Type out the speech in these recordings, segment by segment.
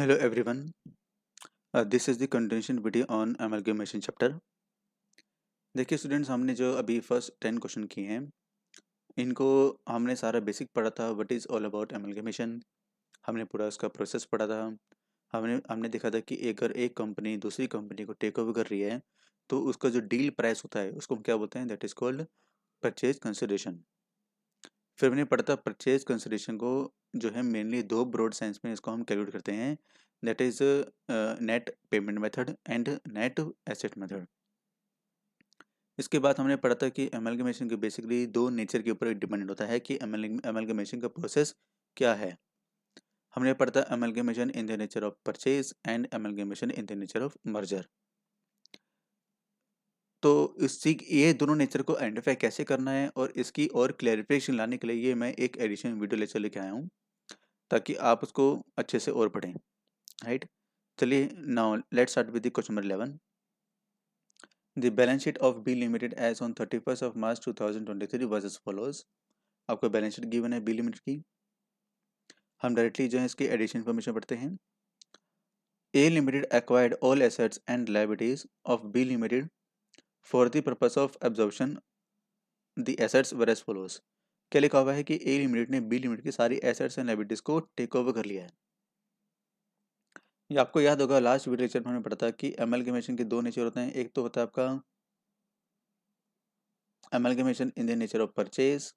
hello everyone uh, this is the continuation video on amalgamation chapter देखिए students हमने जो अभी फर्स्ट टेन क्वेश्चन किए हैं इनको हमने सारा बेसिक पढ़ा था what is all about amalgamation हमने पूरा उसका प्रोसेस पढ़ा था हमने हमने देखा था कि अगर एक कंपनी दूसरी कंपनी को टेक ओवर कर रही है तो उसका जो डील प्राइस होता है उसको हम क्या बोलते हैं that is called purchase consideration फिर हमने पढ़ा था परचेज कंसिडरेशन को जो है मेनली दो ब्रॉड साइंस में इसको हम कैलकुलेट करते हैं that is net payment method and net asset method इसके बाद हमने पढ़ा था कि एमलगमेशन के बेसिकली दो नेचर के ऊपर डिपेंडेंट होता है कि एमलगमेशन का प्रोसेस क्या है हमने पढ़ा था amalgamation in the nature of purchase and amalgamation in the nature of merger तो इसी ये दोनों नेचर को आइडेंटिफाई कैसे करना है और इसकी और क्लैरिफिकेशन लाने के लिए ये मैं एक एडिशन वीडियो लेक्चर लेके आया हूँ ताकि आप उसको अच्छे से और पढ़ें राइट चलिए now let's start with question number eleven the balance sheet of B Limited as on thirty first of March two thousand twenty three were as follows आपको बैलेंस शीट गिवन है बी लिमिटेड की हम directly जो है इसकी addition information पढ़ते हैं A Limited acquired all assets and liabilities of B Limited for the purpose of absorption the assets were as follows क्या लिखा हुआ है कि ए लिमिटेड ने बी लिमिटेड की सारी एसेट्स एंड लाइबिलिटीज को टेक ओवर कर लिया है ये आपको याद होगा लास्ट वीडियो लेक्चर में हमने पढ़ा था कि एम के दो नेचर होते हैं एक तो होता है आपका amalgamation in the nature of purchase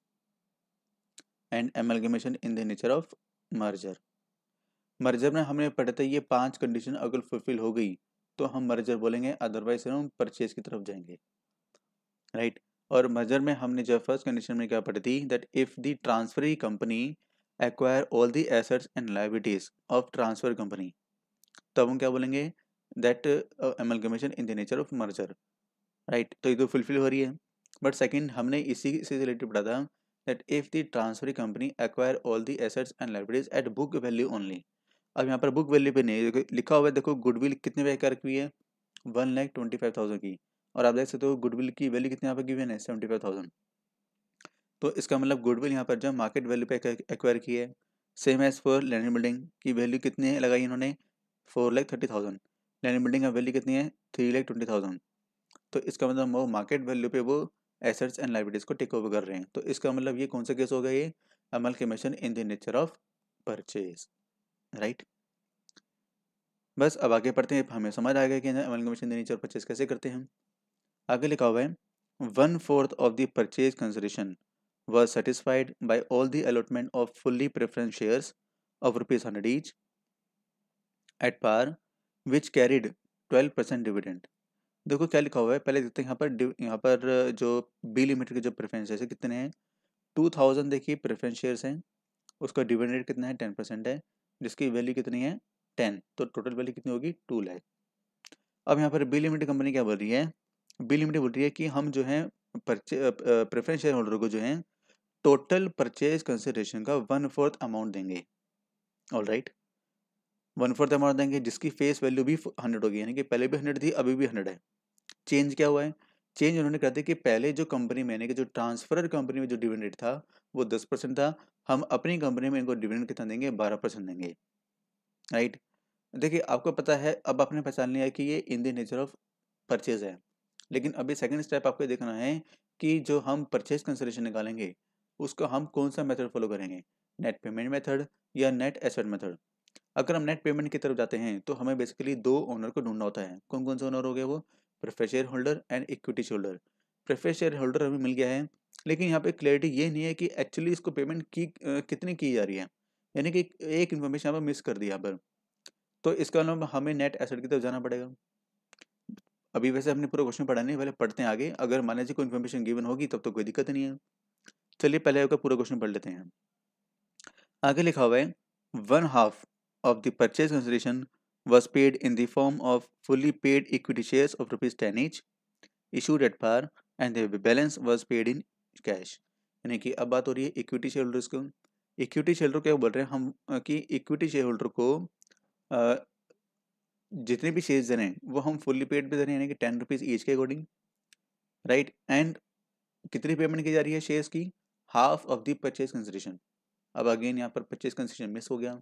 and amalgamation in the nature of merger merger में हमने पढ़ा था ये पांच कंडीशन अगर फुलफिल हो गई तो हम मर्जर बोलेंगे अदरवाइज हम परचेज की तरफ जाएंगे राइट और मर्जर में हमने जो फर्स्ट कंडीशन में क्या पढ़ी थी that if the transfer company acquire all the assets and liabilities of transfer company तब हम क्या बोलेंगे that amalgamation in the nature of merger right तो ये तो फुलफिल हो रही है बट सेकेंड हमने इसी से रिलेटेड पढ़ा था that if the transfer company acquire all the assets and liabilities at book value only अब यहाँ पर बुक वैल्यू पे नहीं लिखा हुआ है देखो गुडविल कितने पे कर की है one lakh twenty five thousand की और आप देख सकते हो गुडविल की वैल्यू कितनी यहाँ पर गिवन है सेवेंटी फाइव थाउजेंड तो इसका मतलब गुडविल यहाँ पर जो मार्केट वैल्यू पे एक्वायर की है same as for land building की वैल्यू कितनी है लगाई इन्होंने four lakh thirty thousand land building का वैल्यू कितनी है थ्री लैख ट्वेंटी थाउजेंड तो इसका मतलब वो मार्केट वैल्यू पे वो एसेट्स एंड लाइब्रेटीज को टेक ओवर कर रहे हैं तो इसका मतलब ये कौन सा केस होगा ये amalgamation in the nature of purchase right बस अब आगे पढ़ते हैं हमें समझ आ गया कि अमलगमेशन देनी चाहिए परचेज कैसे करते हैं आगे लिखा हुआ है one fourth of the purchase consideration was satisfied by all the allotment of fully preference shares rupees hundred each at par which carried twelve percent dividend देखो क्या लिखा हुआ है पहले देखते हैं यहाँ पर यहाँ पर जो बी लिमिटेड के जो प्रेफरेंस शेयर कितने हैं टू थाउजेंड देखिए प्रेफरेंस शेयर्स हैं उसका डिविडेंट कितना है टेन परसेंट है जिसकी वैल्यू कितनी है टेन तो टोटल वैल्यू कितनी होगी टू लैख अब यहाँ पर बी लिमिटेड कंपनी क्या बोल रही है बी लिमिटेड बोल रही है कि हम जो है प्रेफरेंस शेयर होल्डर को जो है टोटल परचेज कंसिडरेशन का वन फोर्थ अमाउंट देंगे all right one fourth amount देंगे जिसकी फेस वैल्यू भी हंड्रेड होगी यानी कि पहले भी हंड्रेड थी अभी भी हंड्रेड है चेंज क्या हुआ है चेंज उन्होंने कर दिया कि पहले जो कंपनी में कि जो ट्रांसफर कंपनी में जो डिविडेंड रेट था वो दस परसेंट था हम अपनी कंपनी में इनको डिविडेंड कितना देंगे बारह परसेंट देंगे राइट देखिए आपको पता है अब आपने पहचान लिया कि ये in the nature of purchase है लेकिन अभी सेकेंड स्टेप आपको देखना है कि जो हम परचेज कंसिलेशन निकालेंगे उसको हम कौन सा मेथड फॉलो करेंगे नेट पेमेंट मेथड या नेट एसेट मेथड अगर हम नेट पेमेंट की तरफ जाते हैं तो हमें बेसिकली दो ओनर को ढूंढना होता है कौन कौन से ओनर हो गए वो prefer share holder and equity holder prefer share holder हमें मिल गया है लेकिन यहाँ पे क्लैरिटी ये नहीं है कि एक्चुअली इसको पेमेंट की कितनी की जा रही है यानी कि एक इन्फॉर्मेशन यहाँ पर मिस कर दी यहाँ पर तो इसका नाम हमें नेट एसेट की तरफ जाना पड़ेगा अभी वैसे हमने पूरा क्वेश्चन पढ़ा नहीं पहले पढ़ते हैं आगे अगर मान लीजिए कोई इन्फॉर्मेशन गिवन होगी तब तो कोई दिक्कत नहीं है चलिए पहले आपका पूरा क्वेश्चन पढ़ लेते हैं आगे लिखा हुआ है one half of the purchase consideration was paid in the form of fully paid equity shares of rupees 10 each issued at par and the balance was paid in cash यानी कि अब बात हो रही है इक्विटी शेयर होल्डर्स को equity share holder क्या बोल रहे हैं हम कि इक्विटी शेयर होल्डर को जितने भी शेयर्स दे रहे हैं वो हम फुल्ली पेड पे दे रहे हैं यानी कि टेन रुपीज़ ईच के अकॉर्डिंग राइट एंड कितनी पेमेंट की जा रही है शेयर्स की half of the purchase consideration अब अगेन यहाँ पर परचेज कंसिडरेशन मिस हो गया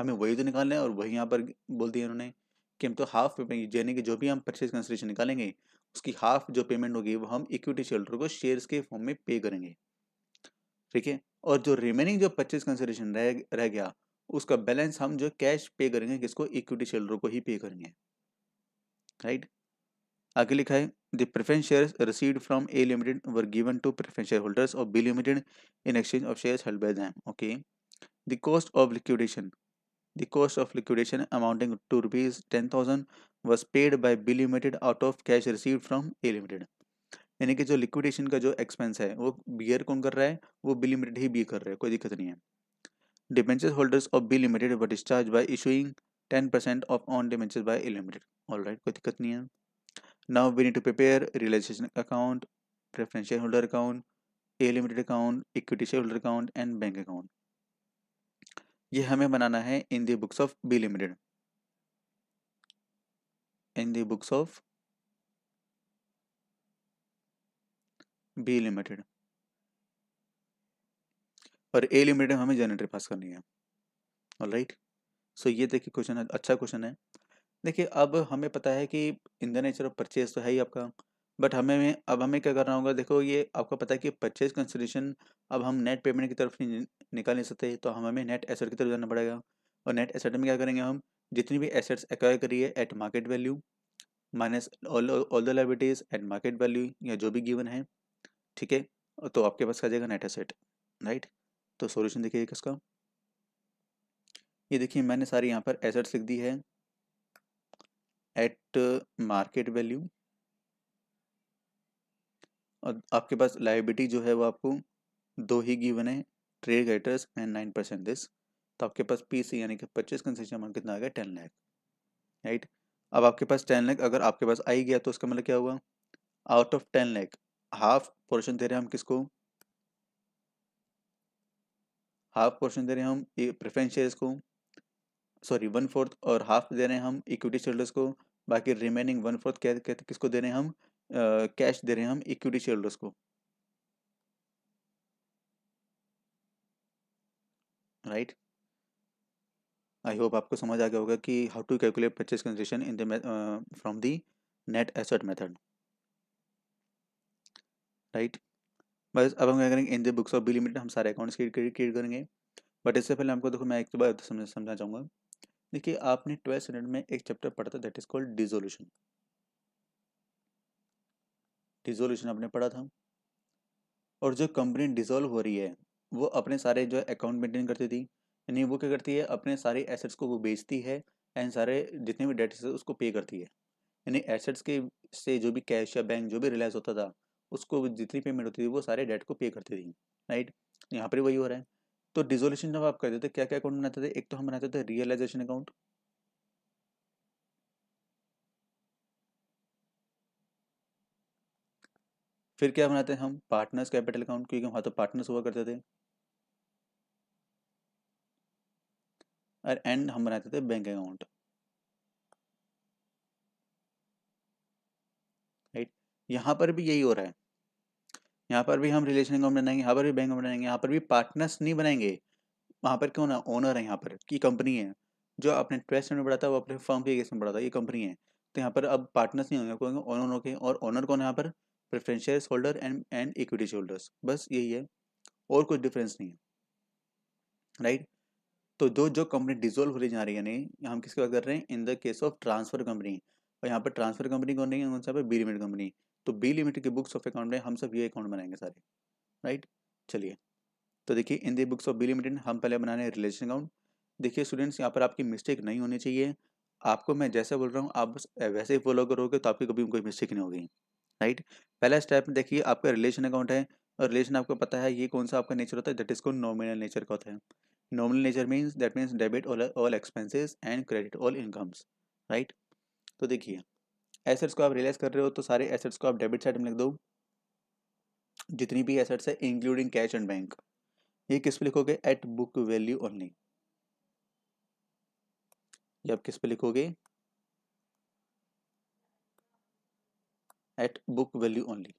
हमें वही तो निकालना है और वही यहाँ पर बोल दिया उन्होंने कि हम तो हाफ पेमेंट यानी कि जो भी हम परचेज कंसिलेशन निकालेंगे उसकी हाफ जो पेमेंट होगी वो हम इक्विटी शेल्टर को शेयर्स के फॉर्म में पे करेंगे ठीक है और जो रिमेनिंग जो परचेज कंसिलेशन रह रह गया उसका बैलेंस हम जो कैश पे करेंगे किसको इक्विटी शेल्डर को ही पे करेंगे राइट आगे लिखा है the preference shares received from A Limited were given to preference share holders of B limited in exchange of shares held by them okay the cost of liquidation The cost of liquidation amounting to rupees 10,000 was paid by B Limited out of cash received from A Limited. यानी कि जो liquidation का जो expense है वो beer कौन कर रहा है वो बी लिमिटेड ही बी कर रहा है कोई दिक्कत नहीं है debenture holders of B limited व discharge by issuing ten percent of on debenture by A limited all right कोई दिक्कत नहीं है now we need to prepare realisation account preferential holder account A limited account equity share holder account and bank account ये हमें बनाना है in the books of B limited in the books of B limited और A limited हमें generator पास करनी है और right so ये देखिए क्वेश्चन अच्छा क्वेश्चन है देखिए अब हमें पता है कि in the nature of purchase तो है ही आपका बट हमें अब हमें क्या करना होगा देखो ये आपको पता है कि परचेज कंसिलेशन अब हम नेट पेमेंट की तरफ नहीं निकाल नहीं सकते तो हम हमें नेट एसेट की तरफ जाना पड़ेगा और नेट एसेट में क्या करेंगे हम जितनी भी एसेट्स एक्वायर करिए at market value minus all all the liabilities at market value या जो भी गिवन है ठीक है तो आपके पास आ जाएगा नेट एसेट राइट तो सोल्यूशन देखिए किसका ये देखिए मैंने सारी यहाँ पर एसेट्स लिख दी है एट मार्केट वैल्यू और आपके पास लाइबिलिटी जो है वो आपको दो ही गिवन है trade debtors and nine percent this तो आपके पास पी सी यानी कि परचेज कंसेशन अमाउंट कितना आ गया टेन लैख राइट अब आपके पास टेन लैख अगर आपके पास आई गया तो उसका मतलब क्या हुआ out of ten lakh half portion दे रहे हैं हम किसको हाफ पोर्शन दे रहे हैं हम प्रेफरेंस शेयर्स को सॉरी वन फोर्थ और हाफ दे रहे हैं हम इक्विटी शेयर्स को बाकी रिमेनिंग वन फोर्थ क्या किसको दे रहे हैं हम कैश दे रहे हैं हम इक्विटी शेयर होल्डर्स को राइट आई होप आपको समझ आ गया होगा कि how to calculate purchase concession in the from the net asset method right बस अब हम क्या करेंगे in the books of B limited हम सारे अकाउंट्स क्रिएट करेंगे बट इससे पहले आपको देखो मैं एक बार समझना चाहूँगा देखिए आपने ट्वेल्थ स्टैंडर्ड में एक चैप्टर पढ़ा था that is called dissolution dissolution आपने पढ़ा था और जो कंपनी डिजोल्व हो रही है वो अपने सारे जो अकाउंट मेंटेन करती थी यानी वो क्या करती है अपने सारे एसेट्स को वो बेचती है एंड सारे जितने भी डेट्स है उसको पे करती है यानी एसेट्स के से जो भी कैश या बैंक जो भी रिलायंस होता था उसको जितनी पेमेंट होती थी वो सारे डेट को पे करती थी राइट यहाँ पर वही हो रहा है तो डिजोल्यूशन जब आप करते थे क्या क्या अकाउंट बनाते थे एक तो हम बनाते थे रियलाइजेशन अकाउंट फिर क्या बनाते हैं हम पार्टनर्स कैपिटल अकाउंट क्योंकि वहाँ तो पार्टनर्स हुआ करते थे और एंड हम बनाते थे बैंक अकाउंट राइट यहाँ पर भी यही हो रहा है यहाँ पर भी हम रिलेशन अकाउंट बनाएंगे यहाँ पर भी बैंक बनाएंगे यहाँ पर भी पार्टनर्स नहीं बनाएंगे वहाँ पर क्यों ना ओनर है यहाँ पर की कंपनी है जो अपने ट्रस्ट में बढ़ाता है वो अपने फर्म के केस में बढ़ा था ये कंपनी है तो यहाँ पर अब पार्टनर्स नहीं होंगे होंगे ओनर होंगे और ओनर कौन है यहाँ पर share holder and and equity holders बस यही है और कुछ डिफरेंस नहीं है राइट तो जो जो कंपनी डिजोल्व होने जा रही है यानी हम किसकी बात कर रहे हैं in the case of transfer company और यहाँ पर ट्रांसफर कंपनी कौन नहीं है कौन सा बी लिमिटेड कंपनी तो बी लिमिटेड के बुक्स ऑफ अकाउंट में हम सब ये अकाउंट बनाएंगे सारे राइट चलिए तो देखिए in the books of B limited हम पहले बना रहे हैं रिलेशन अकाउंट देखिए स्टूडेंट्स यहाँ पर आपकी मिस्टेक नहीं होनी चाहिए आपको मैं जैसे बोल रहा हूँ आप वैसे ही फॉलो करोगे तो आपकी कभी कोई मिस्टेक नहीं होगी राइट पहला स्टेप देखिए आपका रिलेशन अकाउंट है और रिलेशन आपको पता है ये कौन सा आपका नेचर होता है दैट इज को नॉमिनल नेचर का होता है nominal nature means that means debit all expenses and credit all incomes right तो देखिए एसेट्स को आप रियलाइज कर रहे हो तो सारे एसेट्स को आप डेबिट साइड में लिख दो जितनी भी एसेट्स है इंक्लूडिंग कैश एंड बैंक ये किस पे लिखोगे एट बुक वैल्यू ओनली ये आप किस पे लिखोगे at book value only.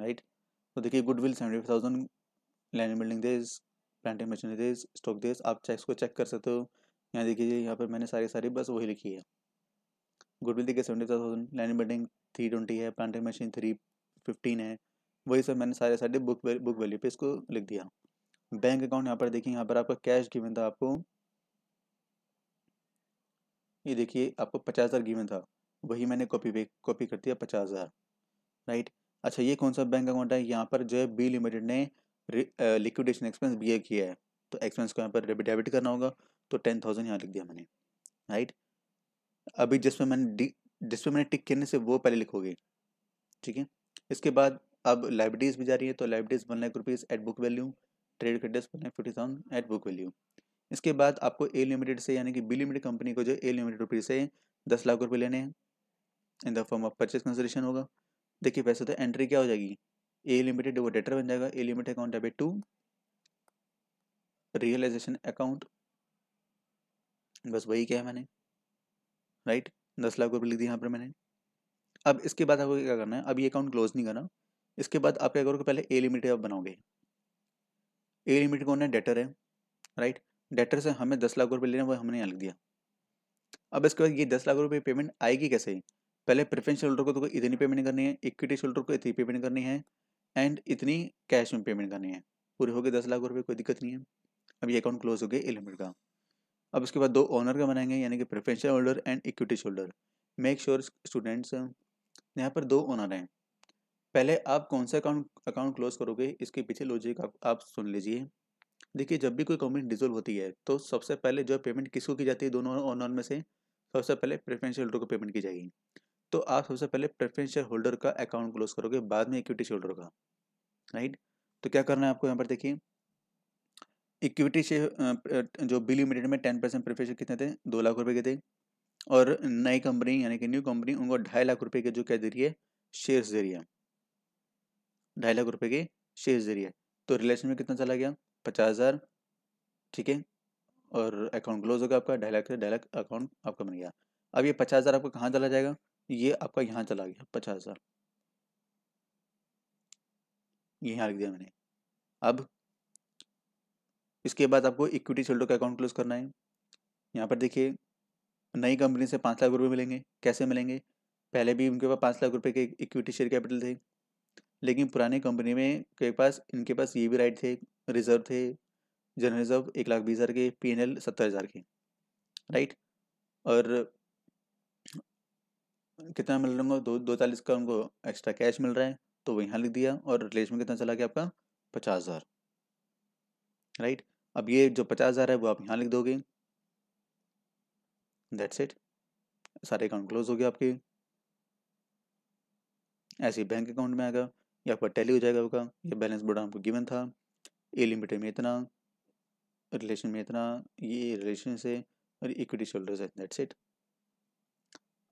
right so तो देखिए goodwill seventy five thousand land building these plant and machinery these stock these आप चेक को चेक कर सकते हो यहाँ देखिए यहाँ पर मैंने सारी सारी बस वही लिखी है गुडविल देखिए seventy five thousand land building three twenty है प्लांटिंग मशीन थ्री फिफ्टीन है वही सब मैंने सारे सारे बुक बुक वैल्यू पे इसको लिख दिया बैंक अकाउंट यहाँ पर देखिए यहाँ पर आपका कैश गिवन था आपको ये देखिए आपको पचास हज़ार गिवन था वही मैंने कॉपी पे कॉपी कर दिया पचास हज़ार राइट अच्छा ये कौन सा बैंक अकाउंट है यहाँ पर जो है बी लिमिटेड ने लिक्विडेशन एक्सपेंस बी किया है तो एक्सपेंस को यहाँ पर डेबिट करना होगा तो टेन थाउजेंड यहाँ लिख दिया मैंने राइट अभी जिसमें मैंने जिसमें मैंने टिक करने से वो पहले लिखोगे ठीक है इसके बाद अब लाइब्रेरीज भी जा रही है तो liabilities one lakh rupees at book value trade credit one lakh fifty thousand at book value इसके बाद आपको ए लिमिटेड से यानी कि बी लिमिटेड कंपनी को जो ए लिमिटेड रुपये से दस लाख रुपये लेने हैं in the form of purchase consideration होगा देखिए पैसे तो एंट्री क्या हो जाएगी ए लिमिटेड वो डेटर बन जाएगा A limited account debit to realisation account बस वही क्या है मैंने राइट दस लाख रुपये लिख दिया यहाँ पर मैंने अब इसके बाद आपको क्या करना है अब ये अकाउंट क्लोज नहीं करना इसके बाद आप क्या करोगे पहले ए लिमिटेड आप बनाओगे ए लिमिटेड कौन है डेटर है राइट डेटर से हमें दस लाख रुपये लेने वो हमने यहाँ लिख दिया अब इसके बाद ये दस लाख रुपये पेमेंट आएगी कैसे पहले प्रेफरेंस होल्डर को तो इतनी पेमेंट करनी है इक्विटी होल्डर को इतनी पेमेंट करनी है एंड इतनी कैश में पेमेंट करनी है पूरे हो गए दस लाख रुपये कोई दिक्कत नहीं है अब ये अकाउंट क्लोज हो गया एलिमिट का अब उसके बाद दो ऑनर का बनाएंगे यानी कि preferential holder and equity shareholder make sure students यहाँ पर दो ऑनर हैं पहले आप कौन सा अकाउंट अकाउंट क्लोज करोगे इसके पीछे लॉजिक आप, आप सुन लीजिए देखिए जब भी कोई कंपनी डिजोल्व होती है तो सबसे पहले जो पेमेंट किसको की जाती है दोनों ऑनर में से सबसे पहले प्रेफरेंशियल होल्डर को पेमेंट की जाएगी तो आप सबसे पहले प्रेफरेंशियल होल्डर का अकाउंट क्लोज करोगे बाद में इक्विटी होल्डर का राइट तो क्या करना है आपको यहाँ पर देखिए इक्विटी शेयर जो बी लिमिटेड में टेन परसेंट प्रेफरेंशियल कितने थे दो लाख रुपए के थे और नई कंपनी यानी कि न्यू कंपनी उनको ढाई लाख रुपए के जो क्या दे रही है शेयर्स दे रही है ढाई लाख रुपये के शेयर्स दे रही है तो रिलेशन में कितना चला गया पचास हज़ार ठीक है और अकाउंट क्लोज होगा आपका ढाई लाख से ढाई लाख अकाउंट आपका बन गया अब ये पचास हज़ार आपका कहाँ चला जाएगा ये आपका यहाँ चला गया पचास हज़ार ये यहाँ लिख दिया मैंने अब इसके बाद आपको इक्विटी शोल्डर का अकाउंट क्लोज करना है यहाँ पर देखिए नई कंपनी से पाँच लाख रुपये मिलेंगे कैसे मिलेंगे पहले भी उनके पास पाँच लाख रुपये के इक्विटी शेयर कैपिटल थे लेकिन पुराने कंपनी में के पास इनके पास ये भी राइट थे रिजर्व थे जनरल रिजर्व एक लाख बीस हज़ार के पी एन एल सत्तर हज़ार के राइट और कितना मिल रहा है दो दो चालीस का उनको एक्स्ट्रा कैश मिल रहा है तो वो यहाँ लिख दिया और रिलेश में कितना चला गया आपका पचास हज़ार राइट अब ये जो पचास हज़ार है वो आप यहाँ लिख दोगे दैट्स इट सारे अकाउंट क्लोज हो गए आपके ऐसे बैंक अकाउंट में आएगा या आपका टैली हो जाएगा आपका ये बैलेंस बोर्ड आपको गिवन था ए लिमिटेड में इतना रिलेशन में इतना ये रिलेशन से और इक्विटी शोल्डर्स है दैट्स इट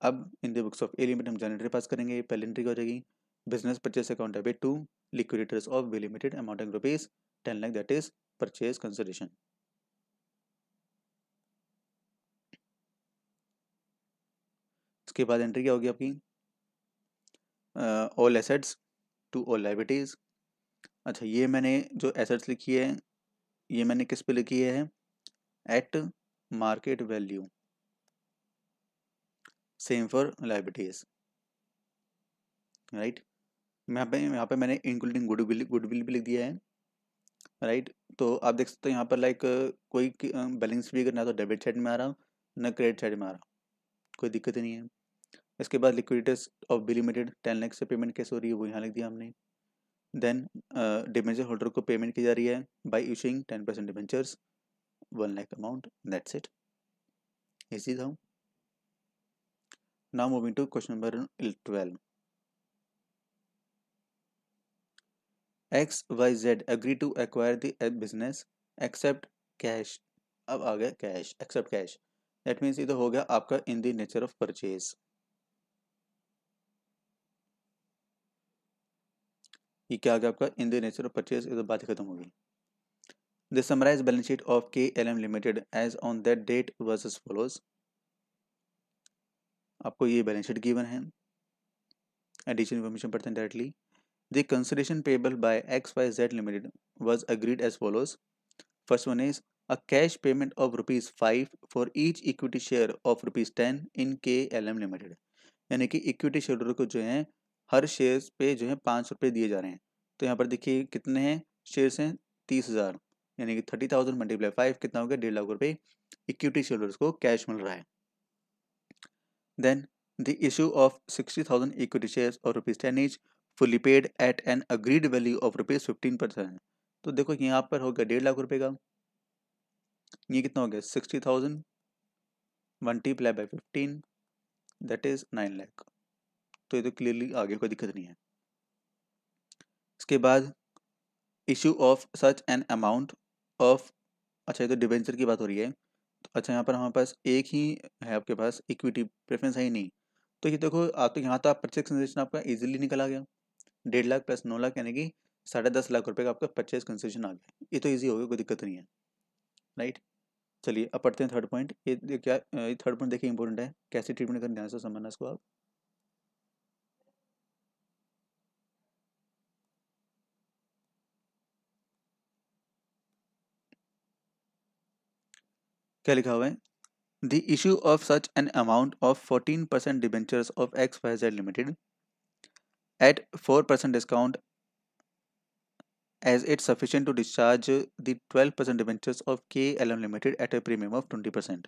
अब in the books of A limited हम जनरेटर पास करेंगे पहले एंट्री हो जाएगी business purchase account debit to liquidators of B limited amount of rupees ten lakh that is purchase consideration उसके बाद एंट्री क्या होगी आपकी all assets to all liabilities अच्छा ये मैंने जो एसेट्स लिखी है ये मैंने किस पे लिखी है at market value same for liabilities right यहाँ पे यहाँ पे मैंने इंक्लूडिंग गुडविल गुडविल भी लिख दिया है राइट right? तो आप देख सकते हो यहाँ पर लाइक कोई बैलेंस भी ना तो डेबिट साइड में आ रहा ना क्रेडिट साइड में आ रहा कोई दिक्कत ही नहीं है इसके बाद liquidators of B limited ten lakhs से पेमेंट कैसे हो रही है वो यहाँ लिख दिया हमने देन डिबेंचर होल्डर को पेमेंट की जा रही है by issuing ten percent debentures one lakh amount that's it इस चीज इसी now moving to question number twelve X Y Z agree to acquire business except cash अब आ गया cash except cash that means ये तो हो गया आपका in the nature of purchase ये क्या आ गया आपका in the nature of purchase तो बात खत्म हो गई the summarised balance sheet of K L M limited as on that date versus as follows आपको ये बैलेंस शीट गिवन है एडिशनल इन्फॉर्मेशन पढ़ते हैं directly the consideration payable by X Y Z limited was agreed as follows first one is a cash payment of rupees five for each equity share of rupees ten in K L M limited यानी कि equity share को जो है हर shares पे जो है पाँच रुपये दिए जा रहे हैं तो यहाँ पर देखिए कितने हैं शेयर्स हैं तीस हज़ार यानी कि थर्टी थाउजेंड मल्टीप्लाई फाइव कितना हो गया डेढ़ लाख रुपये इक्विटी शेयर्स को कैश मिल रहा है then the issue of sixty thousand equity shares और rupees ten each fully paid at an agreed value of rupees fifteen percent तो देखो यहाँ पर हो गया डेढ़ लाख रुपये का ये कितना हो गया sixty thousand multiply by fifteen that is nine lakh तो ये तो क्लियरली आगे कोई दिक्कत नहीं है इसके बाद issue of such an amount of अच्छा ये तो डिवेंचर की बात हो रही है तो अच्छा यहाँ पर हमारे पास एक ही है आपके पास इक्विटी प्रेफरेंस है ही नहीं तो ये देखो आप तो यहाँ तो आप परचेज कंसेशन आपका इजीली निकल आ गया डेढ़ लाख प्लस नौ लाख यानी कि साढ़े दस लाख रुपए का आपका परचेज कंसेशन आ गया ये तो इजी हो गया कोई दिक्कत नहीं है राइट चलिए अब पढ़ते हैं थर्ड पॉइंट ये क्या ये थर्ड पॉइंट देखिए इंपॉर्टेंट है कैसे ट्रीटमेंट करना ध्यान से समझना इसको आप क्या लिखा हुआ है the issue of such an amount of fourteen percent debentures of X Y Z limited at four percent discount it it's to discharge the twelve percent debentures of K L M limited at a premium of twenty percent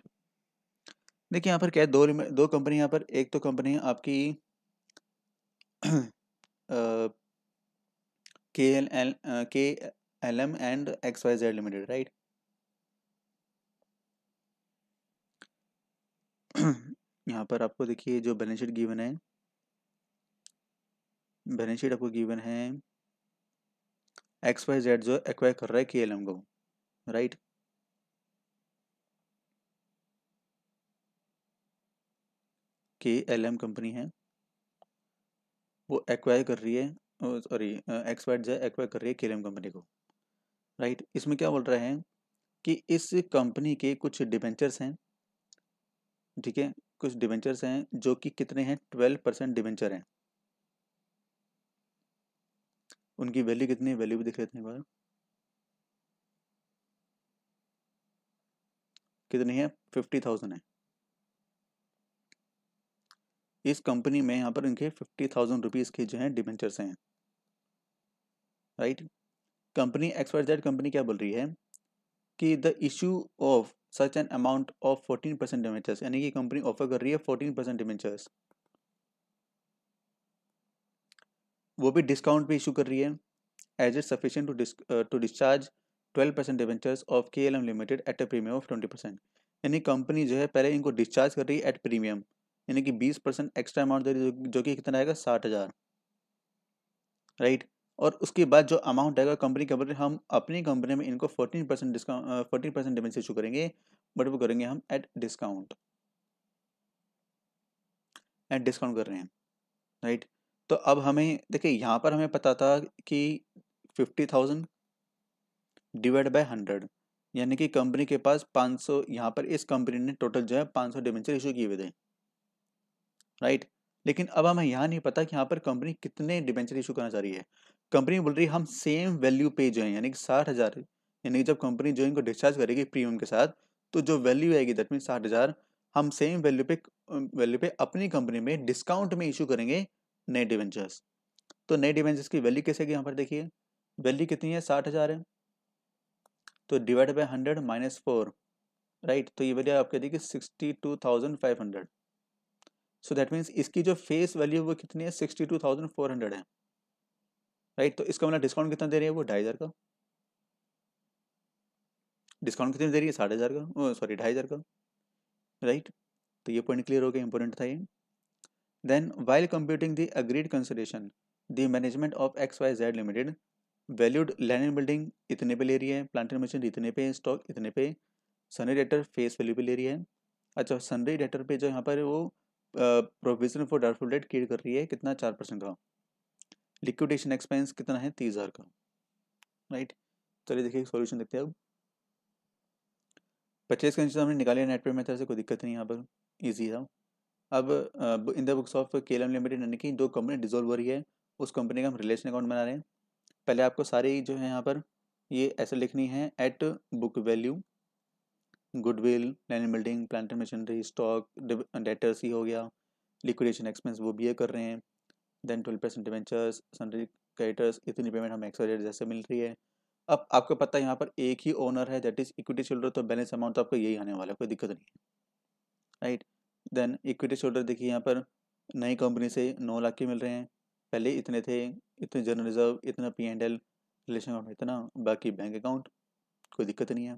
देखिए यहाँ पर क्या है दो दो company यहाँ पर एक तो कंपनी है आपकी K L L K L M and X Y Z limited right यहाँ पर आपको देखिए जो बैलेंस शीट गिवन है बैलेंस शीट आपको गिवन है एक्स वाई जेड जो एक्वायर कर रहा है के एल एम को right K L M company है वो एक्वायर कर रही है sorry X Y Z acquire कर रही है के एल एम कंपनी को राइट इसमें क्या बोल रहे हैं कि इस कंपनी के कुछ डिबेंचर्स हैं ठीक है कुछ डिवेंचर्स हैं जो कि कितने हैं ट्वेल्व परसेंट डिवेंचर हैं उनकी वैल्यू कितनी है वैल्यू भी दिख लेते हैं बार कितनी है फिफ्टी थाउजेंड है इस कंपनी में यहाँ पर इनके फिफ्टी थाउजेंड रुपीज़ के जो हैं डिवेंचर्स हैं right company X Y Z company क्या बोल रही है कि the issue of such an amount of fourteen percent debentures यानी कि कंपनी ऑफर कर रही है फोर्टीन परसेंट डिवेंचर्स वो भी डिस्काउंट भी इशू कर रही है as it sufficient to discharge twelve percent debentures of K L M limited at a premium of twenty percent यानी कंपनी जो है पहले इनको डिस्चार्ज कर रही है एट प्रीमियम यानी कि बीस परसेंट एक्स्ट्रा अमाउंट दे रही है जो कि कितना आएगा साठ हज़ार राइट right? और उसके बाद जो अमाउंट आएगा कंपनी के बदले हम अपनी कंपनी में इनको fourteen percent discount fourteen percent debentures issue करेंगे बट वो करेंगे हम एट डिस्काउंट एट डिस्काउंट कर रहे हैं राइट तो अब हमें देखिए यहाँ पर हमें पता था कि fifty thousand divide by hundred यानी कि कंपनी के पास पाँच सौ यहाँ पर इस कंपनी ने टोटल जो है पाँच सौ डिवेंचर इशू किए हुए थे राइट लेकिन अब हमें यहाँ नहीं पता कि यहाँ पर कंपनी कितने डिवेंचर इशू करना चाह रही है कंपनी बोल रही है हम सेम वैल्यू पे जो है यानी कि साठ हज़ार यानी कि जब कंपनी जो इनको डिस्चार्ज करेगी प्रीमियम के साथ तो जो वैल्यू आएगी दैट मीन साठ हज़ार हम सेम वैल्यू पे वैल्यू पे अपनी कंपनी में डिस्काउंट में इशू करेंगे नए डिवेंचर्स तो नए डिवेंचर्स की वैल्यू कैसे यहाँ पर देखिए वैल्यू कितनी है साठ हज़ार है तो divide by hundred minus four right तो ये वैल्यू आपके देखिए sixty two thousand five hundred so that means इसकी जो फेस वैल्यू वो कितनी है sixty two thousand four hundred है राइट तो इसका मतलब डिस्काउंट कितना दे रही है वो ढाई हज़ार का डिस्काउंट कितने दे रही है साढ़े हज़ार का सॉरी ढाई हज़ार का राइट तो ये पॉइंट क्लियर हो गया इंपॉर्टेंट था ये then while computing the agreed consideration the management of X Y Z limited valued land and building इतने पे ले रही है प्लांटेड मशीन इतने पे स्टॉक इतने पे सनरी डेटर फेस वैल्यू पे ले रही है अच्छा सनरी डेटर पे जो यहाँ पर वो provision for doubtful debt create कर रही है कितना चार परसेंट का लिक्विडेशन एक्सपेंस कितना है तीस हजार का राइट चलिए देखिए सॉल्यूशन देखते हैं अब पच्चीस का कंडीशन हमने निकाले नेट पे मेथड से कोई दिक्कत नहीं यहाँ पर ईजी है अब in the books of K limited यानी कि जो कंपनी डिजोल्व हो रही है उस कंपनी का हम रिलेशन अकाउंट बना रहे हैं पहले आपको सारे जो है यहाँ पर ये ऐसे लिखनी है at book value goodwill land building plant machinery stock debtors ही हो गया लिक्विडेशन एक्सपेंस वो भी ये कर रहे हैं then twelve percent debentures creditors इतनी पेमेंट हमें एक्सोरेट जैसे मिल रही है अब आपको पता है यहाँ पर एक ही ओनर है दैट इज इक्विटी शोल्डर तो बैलेंस अमाउंट तो आपको यही आने वाला है कोई दिक्कत नहीं है राइट देन इक्विटी शोल्डर देखिए यहाँ पर नई कंपनी से नौ लाख के मिल रहे हैं पहले इतने थे इतने जनरल रिजर्व इतना P and L realisation account इतना बाकी बैंक अकाउंट कोई दिक्कत नहीं है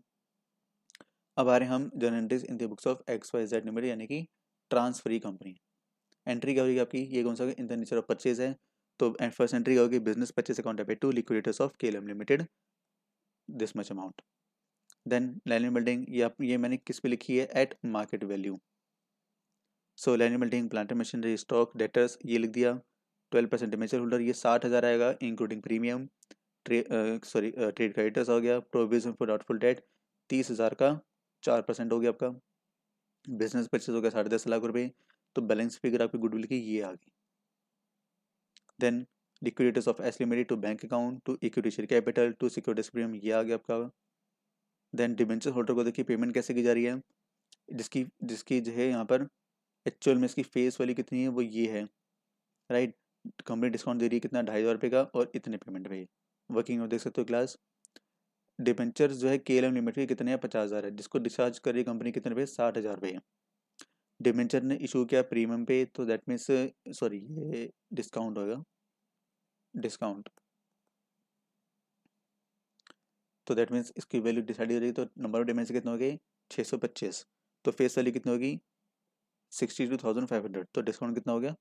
अब आ रहे हम journal entries in the books of X Y Z limited यानी कि ट्रांसफरी कंपनी एंट्री क्या होगी आपकी ये कौन सा in the nature of purchase है तो एंड फर्स्ट एंट्री क्या होगी बिजनेस परचेज अकाउंट है to liquidators of K L M limited this much amount then land and building ये आप ये मैंने किस पे लिखी है at market value so land and building plant machinery stock debtors ये लिख दिया ट्वेल्व परसेंट डिमेचर होल्डर ये साठ हज़ार आएगा including premium sorry trade creditors हो गया प्रोविजन फॉर डाउटफुल डेट तीस हज़ार का चार परसेंट हो गया आपका बिजनेस परचेज हो गया साढ़े दस लाख रुपये तो बैलेंस फिगर आपकी गुडविल की ये आ गई then liquidators of S limited to bank account to equity share capital to securities premium ये आ गया आपका देन डिबेंचर होल्डर को देखिए पेमेंट कैसे की जा रही है जिसकी जिसकी जो है यहाँ पर एक्चुअल में इसकी फेस वाली कितनी है वो ये है राइट कंपनी डिस्काउंट दे रही है कितना ढाई हज़ार रुपये का और इतने पेमेंट भाई वर्किंग में देख सकते हो क्लास डिबेंचर जो है के एल एम लिमिटेड कितने पचास हज़ार है जिसको डिस्चार्ज कर रही है कंपनी कितने रुपये साठ हज़ार रुपये डिमेंचर ने इशू किया प्रीमियम पे तो दैट मीन्स सॉरी ये डिस्काउंट होगा डिस्काउंट तो दैट मीन्स इसकी वैल्यू डिसाइड हो जाएगी तो नंबर ऑफ डिमेंचर कितने हो गए छः सौ पच्चीस तो फेस वैल्यू कितनी होगी sixty two thousand five hundred तो डिस्काउंट कितना हो गया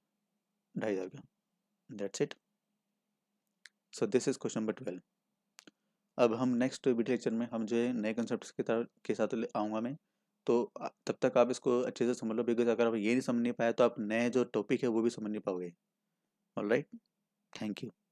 ढाई हज़ार का that's it so this is question number twelve अब हम नेक्स्ट वीडियो लेक्चर में हम जो है नए कंसेप्ट के, के साथ आऊँगा मैं तो तब तक आप इसको अच्छे से समझ लो बिकॉज अगर आप ये नहीं समझ नहीं पाए तो आप नए जो टॉपिक है वो भी समझ नहीं पाओगे ऑल राइट थैंक यू